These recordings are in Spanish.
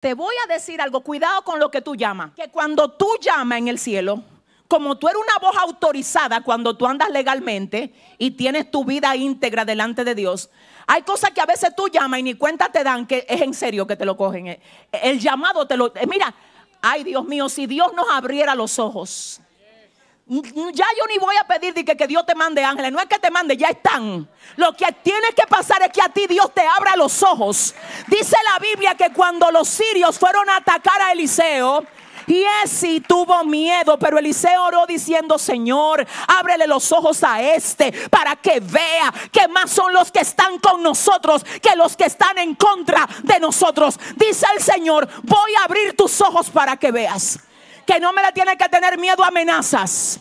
Te voy a decir algo, cuidado con lo que tú llamas. Que cuando tú llamas en el cielo, como tú eres una voz autorizada cuando tú andas legalmente y tienes tu vida íntegra delante de Dios, hay cosas que a veces tú llamas y ni cuenta te dan que es en serio que te lo cogen. El llamado te lo... Eh, mira, ay Dios mío, si Dios nos abriera los ojos ya yo ni voy a pedir de que, Dios te mande ángeles. No es que te mande, ya están. Lo que tiene que pasar es que a ti Dios te abra los ojos. Dice la Biblia que cuando los sirios fueron a atacar a Eliseo, y Yesi tuvo miedo, pero Eliseo oró diciendo, Señor, ábrele los ojos a este para que vea que más son los que están con nosotros que los que están en contra de nosotros. Dice el Señor, voy a abrir tus ojos para que veas que no me la tiene que tener miedo a amenazas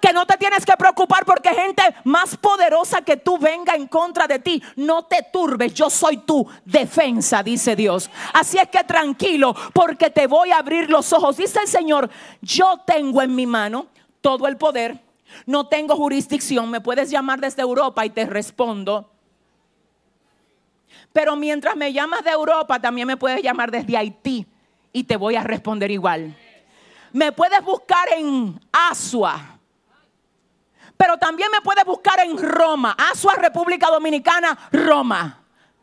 que no te tienes que preocupar porque gente más poderosa que tú venga en contra de ti. No te turbes, yo soy tu defensa, dice Dios. Así es que tranquilo, porque te voy a abrir los ojos. Dice el Señor, yo tengo en mi mano todo el poder. No tengo jurisdicción, me puedes llamar desde Europa y te respondo. Pero mientras me llamas de Europa, también me puedes llamar desde Haití y te voy a responder igual. Me puedes buscar en Asua, pero también me puede buscar en Roma, Asua, República Dominicana, Roma.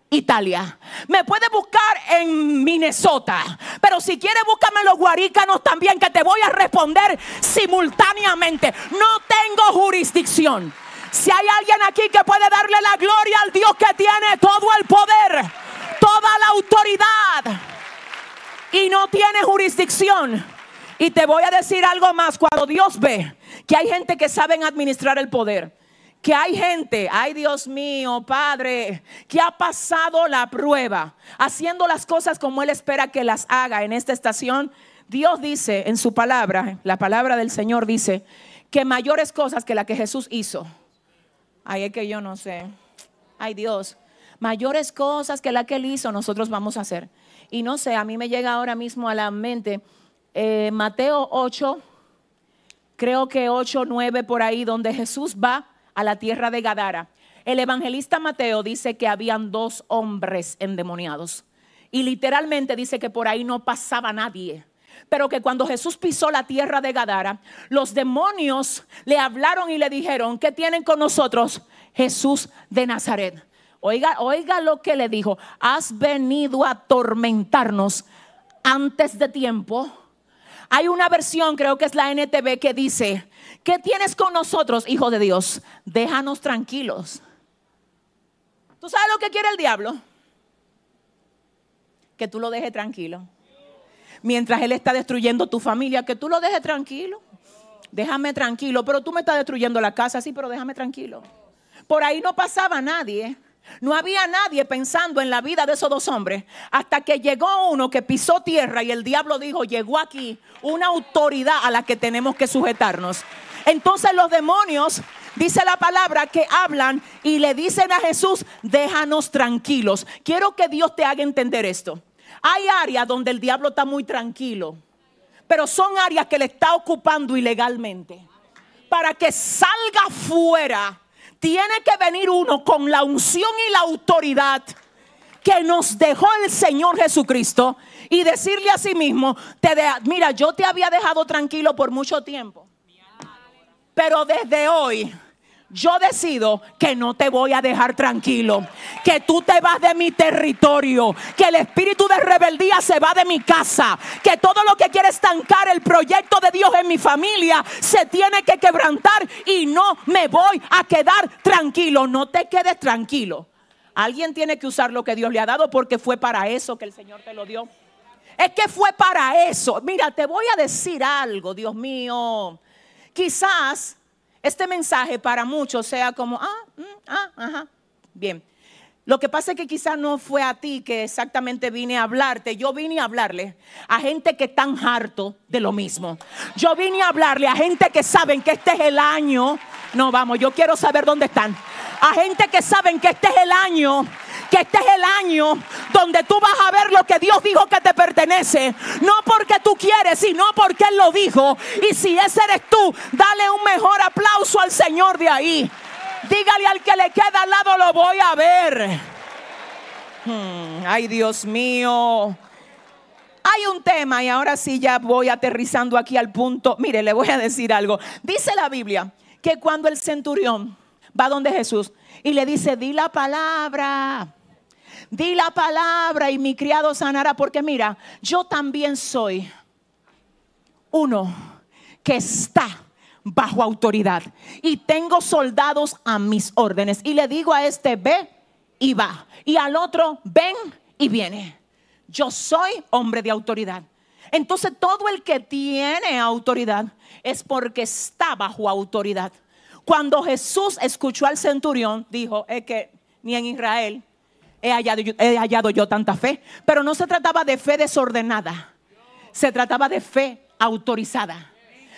Italia. Me puede buscar en Minnesota. Pero si quiere, búscame los guarícanos también, que te voy a responder simultáneamente. No tengo jurisdicción. Si hay alguien aquí que puede darle la gloria al Dios que tiene todo el poder, toda la autoridad y no tiene jurisdicción, y te voy a decir algo más, cuando Dios ve que hay gente que saben administrar el poder, que hay gente, ay Dios mío, Padre, que ha pasado la prueba, haciendo las cosas como Él espera que las haga en esta estación, Dios dice en su palabra, la palabra del Señor dice, que mayores cosas que la que Jesús hizo. Ay, es que yo no sé. Ay Dios, mayores cosas que la que Él hizo nosotros vamos a hacer. Y no sé, a mí me llega ahora mismo a la mente eh, Mateo 8, creo que 8, 9 por ahí, donde Jesús va a la tierra de Gadara. El evangelista Mateo dice que habían dos hombres endemoniados y literalmente dice que por ahí no pasaba nadie. Pero que cuando Jesús pisó la tierra de Gadara, los demonios le hablaron y le dijeron, ¿qué tienen con nosotros? Jesús de Nazaret. Oiga, oiga lo que le dijo, has venido a atormentarnos antes de tiempo hay una versión, creo que es la NTV, que dice, ¿qué tienes con nosotros, hijo de Dios? Déjanos tranquilos. ¿Tú sabes lo que quiere el diablo? Que tú lo dejes tranquilo. Mientras él está destruyendo tu familia, que tú lo dejes tranquilo. Déjame tranquilo, pero tú me estás destruyendo la casa, sí, pero déjame tranquilo. Por ahí no pasaba nadie. No había nadie pensando en la vida de esos dos hombres hasta que llegó uno que pisó tierra y el diablo dijo, llegó aquí una autoridad a la que tenemos que sujetarnos. Entonces los demonios, dice la palabra, que hablan y le dicen a Jesús, déjanos tranquilos. Quiero que Dios te haga entender esto. Hay áreas donde el diablo está muy tranquilo, pero son áreas que le está ocupando ilegalmente. Para que salga fuera tiene que venir uno con la unción y la autoridad que nos dejó el Señor Jesucristo y decirle a sí mismo, te de, mira, yo te había dejado tranquilo por mucho tiempo, pero desde hoy yo decido que no te voy a dejar tranquilo, que tú te vas de mi territorio, que el espíritu de rebeldía se va de mi casa, que todo lo que quiere estancar el proyecto de Dios en mi familia se tiene que quebrantar y no me voy a quedar tranquilo, no te quedes tranquilo. Alguien tiene que usar lo que Dios le ha dado porque fue para eso que el Señor te lo dio. Es que fue para eso. Mira, te voy a decir algo, Dios mío. Quizás este mensaje para muchos sea como, ah, mm, ah, ajá, bien. Lo que pasa es que quizás no fue a ti que exactamente vine a hablarte. Yo vine a hablarle a gente que están harto de lo mismo. Yo vine a hablarle a gente que saben que este es el año. No, vamos, yo quiero saber dónde están. A gente que saben que este es el año que este es el año donde tú vas a ver lo que Dios dijo que te pertenece. No porque tú quieres, sino porque Él lo dijo. Y si ese eres tú, dale un mejor aplauso al Señor de ahí. Dígale al que le queda al lado, lo voy a ver. Hmm, ay, Dios mío. Hay un tema y ahora sí ya voy aterrizando aquí al punto. Mire, le voy a decir algo. Dice la Biblia que cuando el centurión va donde Jesús y le dice, di la palabra, di la palabra y mi criado sanará, porque mira, yo también soy uno que está bajo autoridad y tengo soldados a mis órdenes y le digo a este ve y va y al otro ven y viene. Yo soy hombre de autoridad. Entonces todo el que tiene autoridad es porque está bajo autoridad. Cuando Jesús escuchó al centurión, dijo, es que ni en Israel he hallado, yo tanta fe. Pero no se trataba de fe desordenada, se trataba de fe autorizada.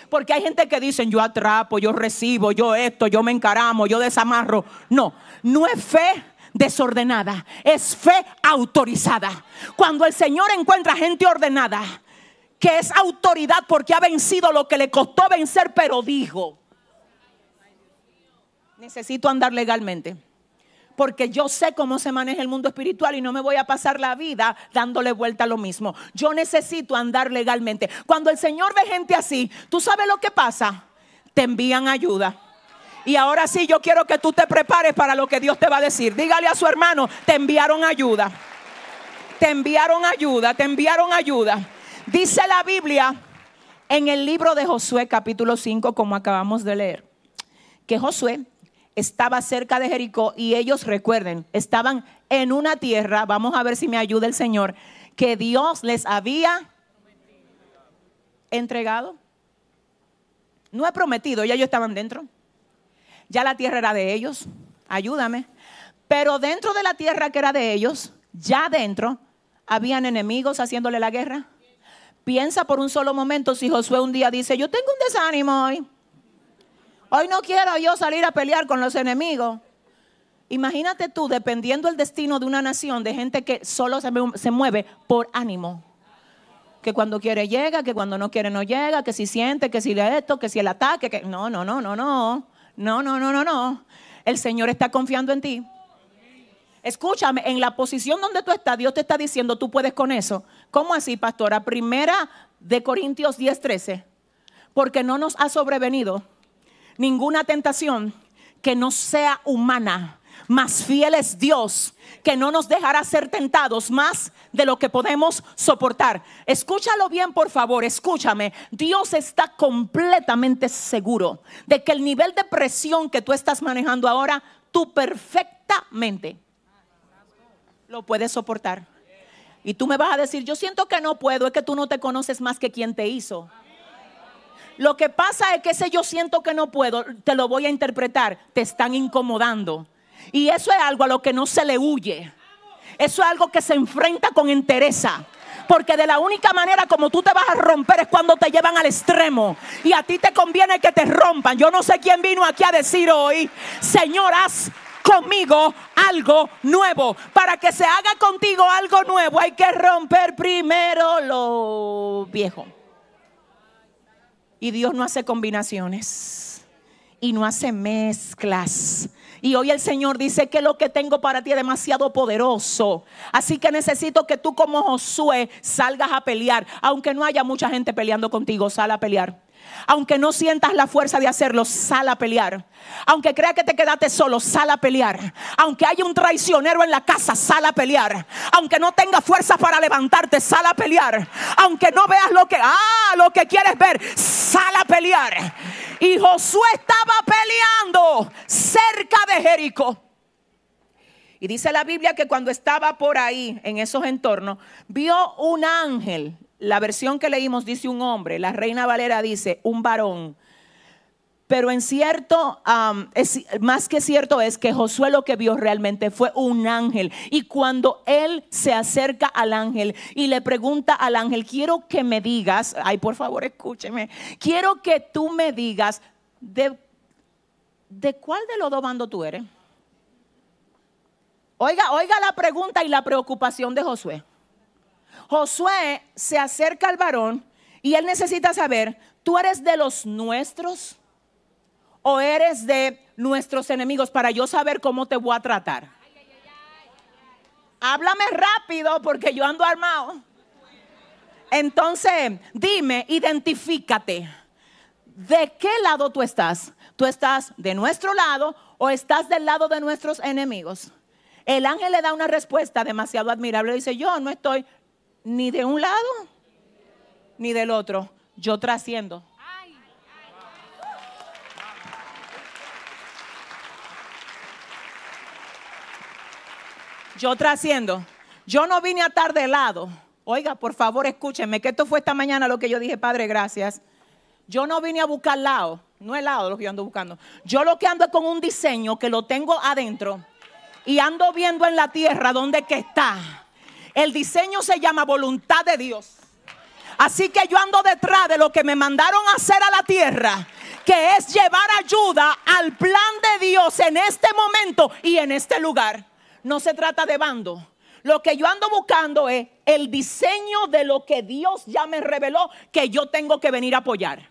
Porque hay gente que dicen, yo atrapo, yo recibo, yo esto, yo me encaramo, yo desamarro. No, no es fe desordenada, es fe autorizada. Cuando el Señor encuentra gente ordenada, que es autoridad porque ha vencido lo que le costó vencer, pero dijo, necesito andar legalmente porque yo sé cómo se maneja el mundo espiritual y no me voy a pasar la vida dándole vuelta a lo mismo. Yo necesito andar legalmente. Cuando el Señor ve gente así, ¿tú sabes lo que pasa? Te envían ayuda. Y ahora sí, yo quiero que tú te prepares para lo que Dios te va a decir. Dígale a su hermano, te enviaron ayuda. Te enviaron ayuda, te enviaron ayuda. Dice la Biblia en el libro de Josué capítulo 5, como acabamos de leer, que Josué estaba cerca de Jericó y ellos, recuerden, estaban en una tierra, vamos a ver si me ayuda el Señor, que Dios les había entregado. No he prometido, ya ellos estaban dentro. Ya la tierra era de ellos, ayúdame. Pero dentro de la tierra que era de ellos, ya dentro, habían enemigos haciéndole la guerra. Piensa por un solo momento si Josué un día dice, yo tengo un desánimo hoy Hoy no quiero yo salir a pelear con los enemigos. Imagínate tú dependiendo el destino de una nación, de gente que solo se, mueve por ánimo. Que cuando quiere llega, que cuando no quiere no llega, que si siente, que si le esto, que si el ataque, que no, no, no, no, no. No, no, no, no, no. El Señor está confiando en ti. Escúchame, en la posición donde tú estás, Dios te está diciendo, tú puedes con eso. ¿Cómo así, pastora? Primera de Corintios 10:13. Porque no nos ha sobrevenido ninguna tentación que no sea humana, más fiel es Dios, que no nos dejará ser tentados más de lo que podemos soportar. Escúchalo bien, por favor, escúchame. Dios está completamente seguro de que el nivel de presión que tú estás manejando ahora, tú perfectamente lo puedes soportar. Y tú me vas a decir, yo siento que no puedo, es que tú no te conoces más que quien te hizo. Lo que pasa es que ese yo siento que no puedo, te lo voy a interpretar, te están incomodando. Y eso es algo a lo que no se le huye. Eso es algo que se enfrenta con entereza. Porque de la única manera como tú te vas a romper es cuando te llevan al extremo. Y a ti te conviene que te rompan. Yo no sé quién vino aquí a decir hoy, señoras, conmigo algo nuevo. Para que se haga contigo algo nuevo hay que romper primero lo viejo. Y Dios no hace combinaciones y no hace mezclas. Y hoy el Señor dice que lo que tengo para ti es demasiado poderoso. Así que necesito que tú como Josué salgas a pelear. Aunque no haya mucha gente peleando contigo, sal a pelear. Aunque no sientas la fuerza de hacerlo, sal a pelear. Aunque creas que te quedaste solo, sal a pelear. Aunque haya un traicionero en la casa, sal a pelear. Aunque no tengas fuerza para levantarte, sal a pelear. Aunque no veas lo que, ah, lo que quieres ver, sal a pelear. Y Josué estaba peleando cerca de Jericó. Y dice la Biblia que cuando estaba por ahí, en esos entornos, vio un ángel la versión que leímos dice un hombre, la Reina Valera dice un varón. Pero en cierto, más que cierto es que Josué lo que vio realmente fue un ángel. Y cuando él se acerca al ángel y le pregunta al ángel, quiero que me digas, ay por favor escúcheme, quiero que tú me digas de, de cuál de los dos bandos tú eres. Oiga, oiga la pregunta y la preocupación de Josué. Josué se acerca al varón y él necesita saber, ¿tú eres de los nuestros o eres de nuestros enemigos para yo saber cómo te voy a tratar? Háblame rápido porque yo ando armado. Entonces, dime, identifícate. ¿De qué lado tú estás? ¿Tú estás de nuestro lado o estás del lado de nuestros enemigos? El ángel le da una respuesta demasiado admirable. Dice, yo no estoy ni de un lado ni del otro. Yo trasciendo. Yo trasciendo. Yo no vine a estar de lado. Oiga, por favor, escúchenme, que esto fue esta mañana lo que yo dije, Padre, gracias. Yo no vine a buscar lado, no es lado lo que yo ando buscando. Yo lo que ando es con un diseño que lo tengo adentro y ando viendo en la tierra dónde que está. El diseño se llama voluntad de Dios. Así que yo ando detrás de lo que me mandaron a hacer a la tierra, que es llevar ayuda al plan de Dios en este momento y en este lugar. No se trata de bando. Lo que yo ando buscando es el diseño de lo que Dios ya me reveló que yo tengo que venir a apoyar.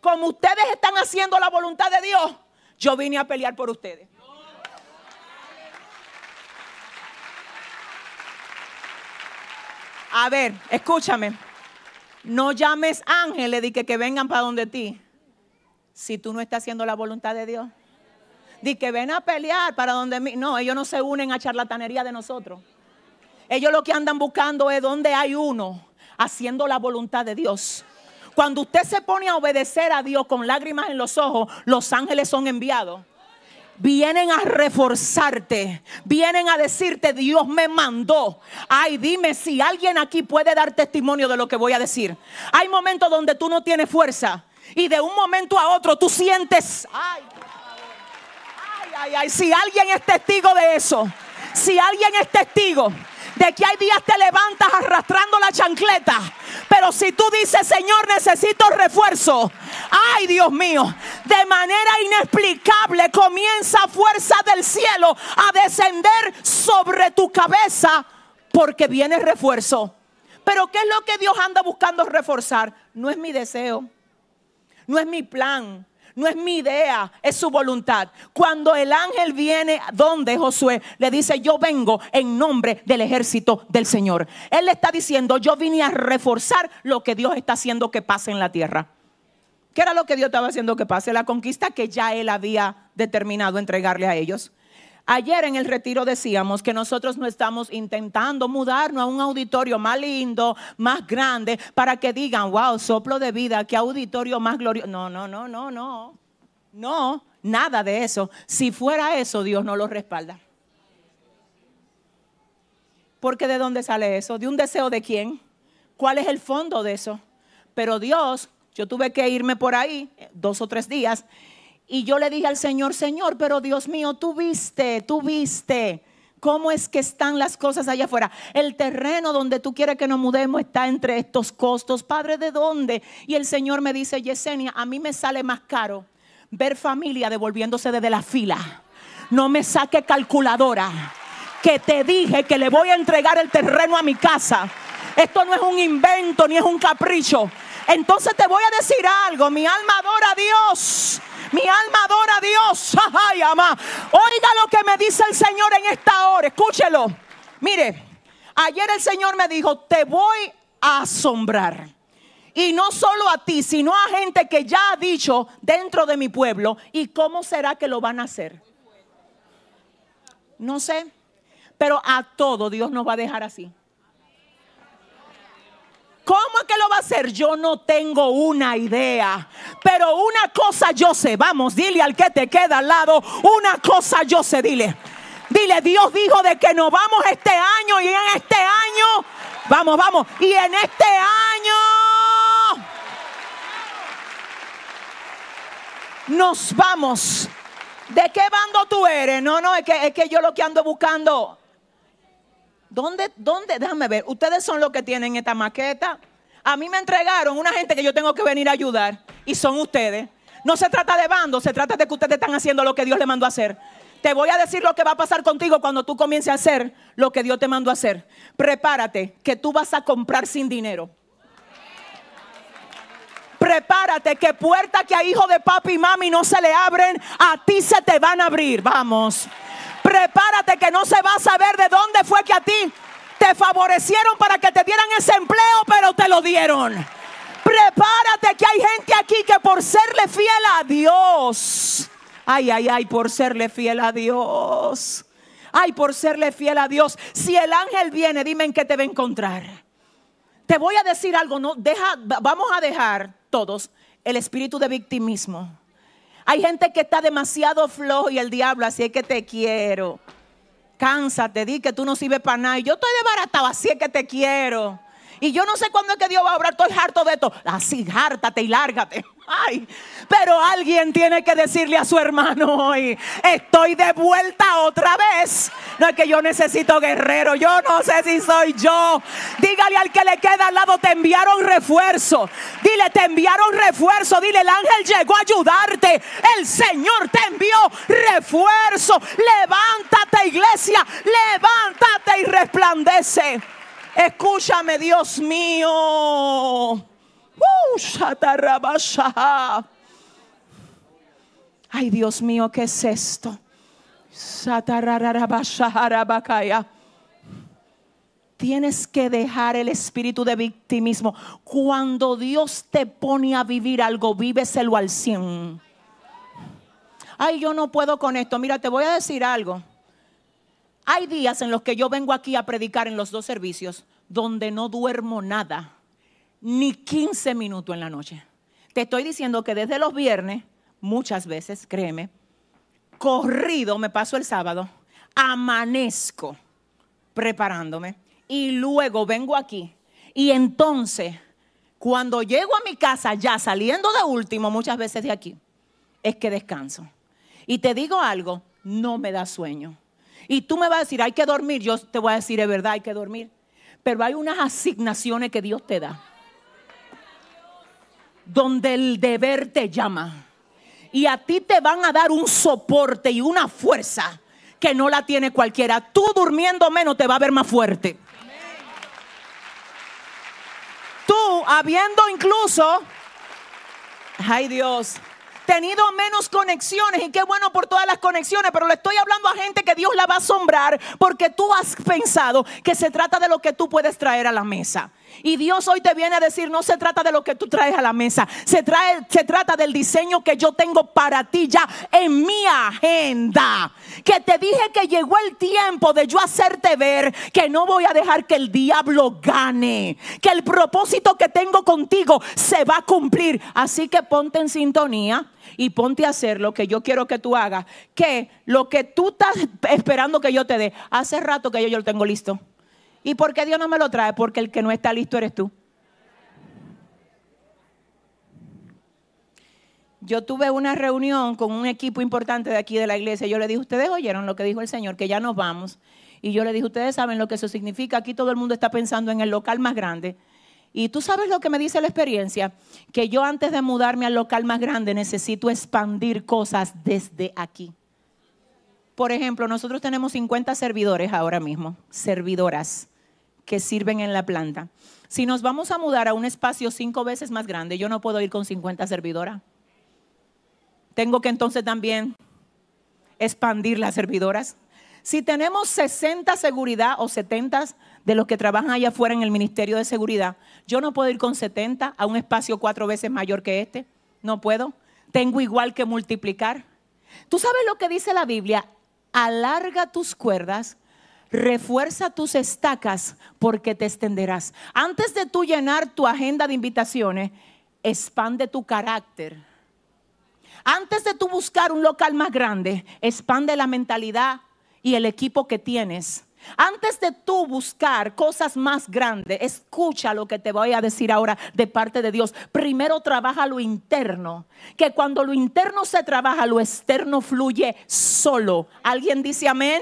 Como ustedes están haciendo la voluntad de Dios, yo vine a pelear por ustedes. A ver, escúchame. No llames ángeles de que, que vengan para donde ti. Si tú no estás haciendo la voluntad de Dios. Di que ven a pelear para donde mí. No, ellos no se unen a charlatanería de nosotros. Ellos lo que andan buscando es donde hay uno haciendo la voluntad de Dios. Cuando usted se pone a obedecer a Dios con lágrimas en los ojos, los ángeles son enviados vienen a reforzarte, vienen a decirte, Dios me mandó. Ay, dime si alguien aquí puede dar testimonio de lo que voy a decir. Hay momentos donde tú no tienes fuerza y de un momento a otro tú sientes, ay, ay, ay, si alguien es testigo de eso, si alguien es testigo de que hay días te levantas arrastrando la chancleta pero si tú dices, Señor, necesito refuerzo. Ay, Dios mío, de manera inexplicable comienza fuerza del cielo a descender sobre tu cabeza porque viene refuerzo. Pero ¿qué es lo que Dios anda buscando reforzar? No es mi deseo, no es mi plan, no es mi idea, es su voluntad. Cuando el ángel viene, donde Josué? Le dice, yo vengo en nombre del ejército del Señor. Él le está diciendo, yo vine a reforzar lo que Dios está haciendo que pase en la tierra. ¿Qué era lo que Dios estaba haciendo que pase? La conquista que ya él había determinado entregarle a ellos. Ayer en el retiro decíamos que nosotros no estamos intentando mudarnos a un auditorio más lindo, más grande, para que digan, wow, soplo de vida, qué auditorio más glorioso. No, no, no, no, no. No, nada de eso. Si fuera eso, Dios no lo respalda. Porque de dónde sale eso? ¿De un deseo de quién? ¿Cuál es el fondo de eso? Pero Dios, yo tuve que irme por ahí eh, dos o tres días y yo le dije al Señor, Señor, pero Dios mío, tú viste, tú viste cómo es que están las cosas allá afuera. El terreno donde tú quieres que nos mudemos está entre estos costos. Padre, ¿de dónde? Y el Señor me dice, Yesenia, a mí me sale más caro ver familia devolviéndose desde la fila. No me saque calculadora, que te dije que le voy a entregar el terreno a mi casa. Esto no es un invento ni es un capricho. Entonces te voy a decir algo, mi alma adora a Dios mi alma adora a Dios. Ay, Oiga lo que me dice el Señor en esta hora. Escúchelo. Mire, ayer el Señor me dijo, te voy a asombrar. Y no solo a ti, sino a gente que ya ha dicho dentro de mi pueblo. ¿Y cómo será que lo van a hacer? No sé. Pero a todo Dios nos va a dejar así. ¿Cómo es que lo va a hacer? Yo no tengo una idea. Pero una cosa yo sé, vamos, dile al que te queda al lado, una cosa yo sé, dile. Dile, Dios dijo de que nos vamos este año y en este año, vamos, vamos, y en este año nos vamos. ¿De qué bando tú eres? No, no, es que, es que yo lo que ando buscando. ¿Dónde, dónde? Déjame ver. Ustedes son los que tienen esta maqueta. A mí me entregaron una gente que yo tengo que venir a ayudar y son ustedes. No se trata de bando se trata de que ustedes están haciendo lo que Dios le mandó a hacer. Te voy a decir lo que va a pasar contigo cuando tú comiences a hacer lo que Dios te mandó a hacer. Prepárate, que tú vas a comprar sin dinero. Prepárate, que puertas que a hijo de papi y mami no se le abren, a ti se te van a abrir. Vamos. Prepárate, que no se va a saber de dónde fue que a ti te favorecieron para que te dieran ese empleo, pero te lo dieron. Prepárate que hay gente aquí que por serle fiel a Dios. Ay, ay, ay, por serle fiel a Dios. Ay, por serle fiel a Dios. Si el ángel viene, dime en qué te va a encontrar. Te voy a decir algo, no, deja, vamos a dejar todos el espíritu de victimismo. Hay gente que está demasiado flojo y el diablo, así es que te quiero. Cánsate, di que tú no sirves para nada. Yo estoy barata así es que te quiero. Y yo no sé cuándo es que Dios va a obrar, el harto de esto. Así, hártate y lárgate. Ay, pero alguien tiene que decirle a su hermano hoy, estoy de vuelta otra vez. No es que yo necesito guerrero, yo no sé si soy yo. Dígale al que le queda al lado, te enviaron refuerzo. Dile, te enviaron refuerzo. Dile, el ángel llegó a ayudarte. El Señor te envió refuerzo. Levántate iglesia, levántate y resplandece. Escúchame, Dios mío. Uh, Ay, Dios mío, ¿qué es esto? Tienes que dejar el espíritu de victimismo. Cuando Dios te pone a vivir algo, víveselo al cien. Ay, yo no puedo con esto. Mira, te voy a decir algo. Hay días en los que yo vengo aquí a predicar en los dos servicios donde no duermo nada, ni 15 minutos en la noche. Te estoy diciendo que desde los viernes, muchas veces, créeme, corrido me paso el sábado, amanezco preparándome y luego vengo aquí. Y entonces, cuando llego a mi casa ya saliendo de último, muchas veces de aquí, es que descanso. Y te digo algo, no me da sueño y tú me vas a decir, hay que dormir. Yo te voy a decir, es verdad, hay que dormir. Pero hay unas asignaciones que Dios te da. Donde el deber te llama. Y a ti te van a dar un soporte y una fuerza que no la tiene cualquiera. Tú durmiendo menos te va a ver más fuerte. Tú habiendo incluso, ay Dios, tenido menos conexiones y qué bueno por todas las conexiones, pero le estoy hablando a gente que Dios la va a asombrar porque tú has pensado que se trata de lo que tú puedes traer a la mesa. Y Dios hoy te viene a decir, no se trata de lo que tú traes a la mesa, se, se trata del diseño que yo tengo para ti ya en mi agenda. Que te dije que llegó el tiempo de yo hacerte ver que no voy a dejar que el diablo gane, que el propósito que tengo contigo se va a cumplir. Así que ponte en sintonía y ponte a hacer lo que yo quiero que tú hagas, que lo que tú estás esperando que yo te dé, hace rato que yo, yo lo tengo listo. ¿Y por qué Dios no me lo trae? Porque el que no está listo eres tú. Yo tuve una reunión con un equipo importante de aquí de la iglesia. Yo le dije, ustedes oyeron lo que dijo el Señor, que ya nos vamos. Y yo le dije, ustedes saben lo que eso significa. Aquí todo el mundo está pensando en el local más grande. Y tú sabes lo que me dice la experiencia, que yo antes de mudarme al local más grande necesito expandir cosas desde aquí. Por ejemplo, nosotros tenemos 50 servidores ahora mismo, servidoras que sirven en la planta. Si nos vamos a mudar a un espacio cinco veces más grande, yo no puedo ir con 50 servidoras. Tengo que entonces también expandir las servidoras. Si tenemos 60 seguridad o 70 de los que trabajan allá afuera en el Ministerio de Seguridad, yo no puedo ir con 70 a un espacio cuatro veces mayor que este. No puedo. Tengo igual que multiplicar. ¿Tú sabes lo que dice la Biblia? Alarga tus cuerdas refuerza tus estacas porque te extenderás. Antes de tú llenar tu agenda de invitaciones, expande tu carácter. Antes de tú buscar un local más grande, expande la mentalidad y el equipo que tienes. Antes de tú buscar cosas más grandes, escucha lo que te voy a decir ahora de parte de Dios. Primero trabaja lo interno, que cuando lo interno se trabaja, lo externo fluye solo. ¿Alguien dice amén?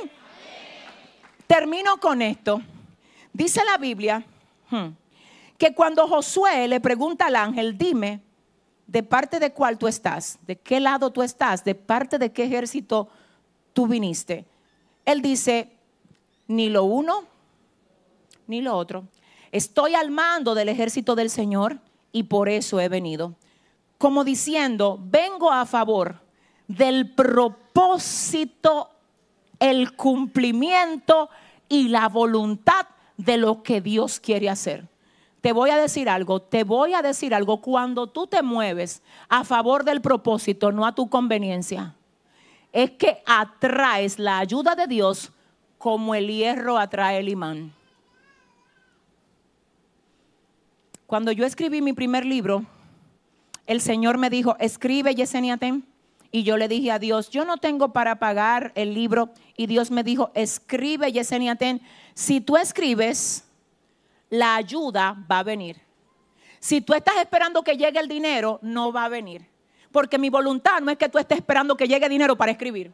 Termino con esto. Dice la Biblia hmm. que cuando Josué le pregunta al ángel, dime, ¿de parte de cuál tú estás? ¿De qué lado tú estás? ¿De parte de qué ejército tú viniste? Él dice, ni lo uno, ni lo otro. Estoy al mando del ejército del Señor y por eso he venido. Como diciendo, vengo a favor del propósito el cumplimiento y la voluntad de lo que Dios quiere hacer. Te voy a decir algo, te voy a decir algo, cuando tú te mueves a favor del propósito, no a tu conveniencia, es que atraes la ayuda de Dios como el hierro atrae el imán. Cuando yo escribí mi primer libro, el Señor me dijo, escribe Yesenia Tem y yo le dije a Dios, yo no tengo para pagar el libro. Y Dios me dijo, escribe Yesenia Ten. Si tú escribes, la ayuda va a venir. Si tú estás esperando que llegue el dinero, no va a venir. Porque mi voluntad no es que tú estés esperando que llegue dinero para escribir.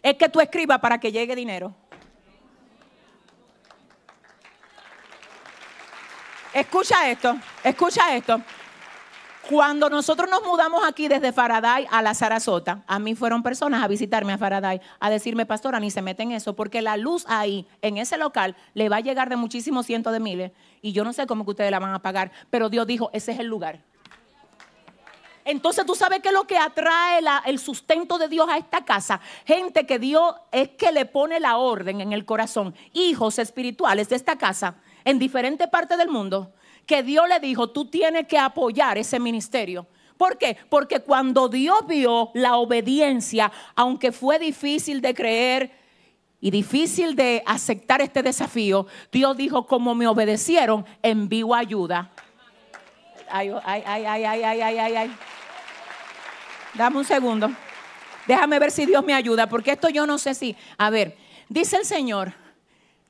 Es que tú escribas para que llegue dinero. Escucha esto, escucha esto. Cuando nosotros nos mudamos aquí desde Faraday a la Sarasota, a mí fueron personas a visitarme a Faraday, a decirme, pastora, ni se meten eso, porque la luz ahí, en ese local, le va a llegar de muchísimos cientos de miles. Y yo no sé cómo que ustedes la van a pagar, pero Dios dijo, ese es el lugar. Entonces tú sabes que lo que atrae el sustento de Dios a esta casa, gente que Dios es que le pone la orden en el corazón, hijos espirituales de esta casa en diferentes partes del mundo que Dios le dijo, tú tienes que apoyar ese ministerio. ¿Por qué? Porque cuando Dios vio la obediencia, aunque fue difícil de creer y difícil de aceptar este desafío, Dios dijo, como me obedecieron, envío ayuda. Ay, ay, ay, ay, ay, ay, ay, Dame un segundo. Déjame ver si Dios me ayuda, porque esto yo no sé si. A ver, dice el Señor,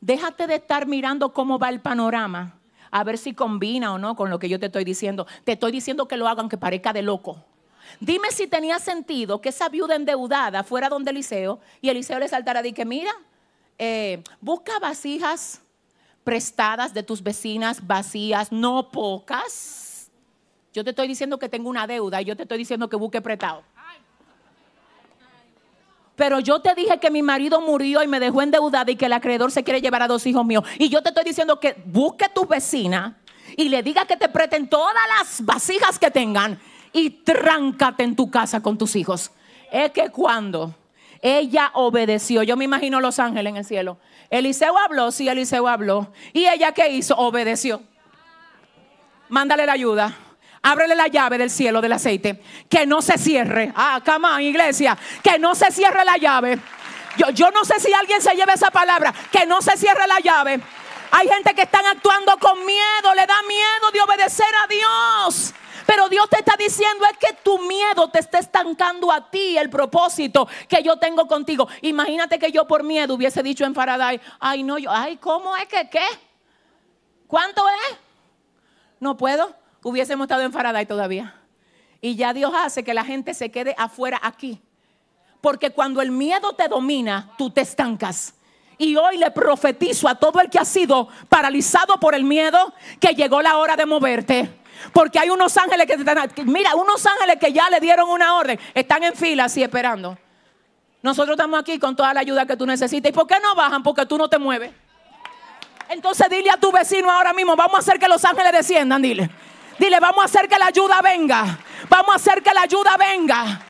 déjate de estar mirando cómo va el panorama a ver si combina o no con lo que yo te estoy diciendo. Te estoy diciendo que lo hagan que parezca de loco. Dime si tenía sentido que esa viuda endeudada fuera donde Eliseo y Eliseo le saltara de que, mira, eh, busca vasijas prestadas de tus vecinas, vacías, no pocas. Yo te estoy diciendo que tengo una deuda y yo te estoy diciendo que busque prestado. Pero yo te dije que mi marido murió y me dejó endeudada y que el acreedor se quiere llevar a dos hijos míos. Y yo te estoy diciendo que busque a vecina y le diga que te preten todas las vasijas que tengan y tráncate en tu casa con tus hijos. Es que cuando ella obedeció, yo me imagino los ángeles en el cielo. Eliseo habló, sí, Eliseo habló. ¿Y ella qué hizo? Obedeció. Mándale la ayuda. Ábrele la llave del cielo del aceite. Que no se cierre. Ah, cama, iglesia. Que no se cierre la llave. Yo, yo no sé si alguien se lleve esa palabra. Que no se cierre la llave. Hay gente que están actuando con miedo. Le da miedo de obedecer a Dios. Pero Dios te está diciendo es que tu miedo te está estancando a ti el propósito que yo tengo contigo. Imagínate que yo por miedo hubiese dicho en Faraday, ay no, yo, ay, ¿cómo es que qué? ¿Cuánto es? No puedo hubiésemos estado en Faraday todavía. Y ya Dios hace que la gente se quede afuera aquí. Porque cuando el miedo te domina, tú te estancas. Y hoy le profetizo a todo el que ha sido paralizado por el miedo que llegó la hora de moverte. Porque hay unos ángeles que te están... Mira, unos ángeles que ya le dieron una orden. Están en fila así esperando. Nosotros estamos aquí con toda la ayuda que tú necesitas. ¿Y por qué no bajan? Porque tú no te mueves. Entonces dile a tu vecino ahora mismo, vamos a hacer que los ángeles desciendan, dile. Dile, vamos a hacer que la ayuda venga. Vamos a hacer que la ayuda venga.